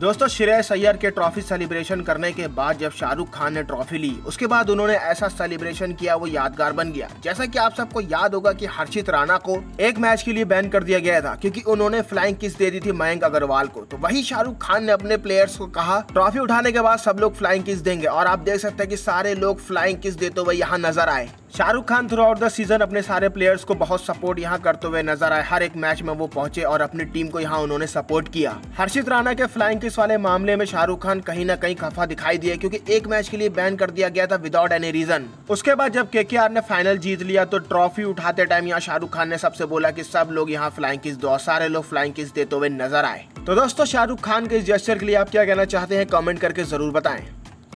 दोस्तों श्रेयस अय्यर के trophy celebration करने के बाद जब शाहरुख खान ने ट्रॉफी ली उसके बाद उन्होंने ऐसा सेलिब्रेशन किया वो यादगार बन गया जैसा कि आप सबको याद होगा कि हर्षित राणा को एक मैच के लिए बैन कर दिया गया था क्योंकि उन्होंने फ्लाइंग किस दे दी थी मयंक अग्रवाल को तो वही शाहरुख खान ने अपने प्लेयर्स को कहा ट्रॉफी उठाने के बाद सब लोग फ्लाइंग किस देंगे और आप देख सकते हैं की सारे लोग फ्लाइंग किस देते हुए यहाँ नजर आए Shahrukh Khan throughout the season अपने सारे प्लेयर्स को बहुत सपोर्ट यहाँ करते हुए नजर आए हर एक मैच में वो पहुंचे और अपनी टीम को यहाँ उन्होंने सपोर्ट किया हर्षित राणा के फ्लाइंग नोटिस वाले मामले में शाहरुख खान कहीं ना कहीं खफा दिखाई दिए क्योंकि एक मैच के लिए बैन कर दिया गया था विदाउट एनी रीजन उसके बाद जब के ने फाइनल जीत लिया तो ट्रॉफी उठाते टाइम यहाँ शाहरुख खान ने सबसे बोला की सब लोग यहाँ फ्लाइंग किस दो सारे लोग फ्लाइंग किस देते हुए नजर आए तो दोस्तों शाहरुख खान के इस जेस्टर के लिए आप क्या कहना चाहते हैं कमेंट करके जरूर बताएं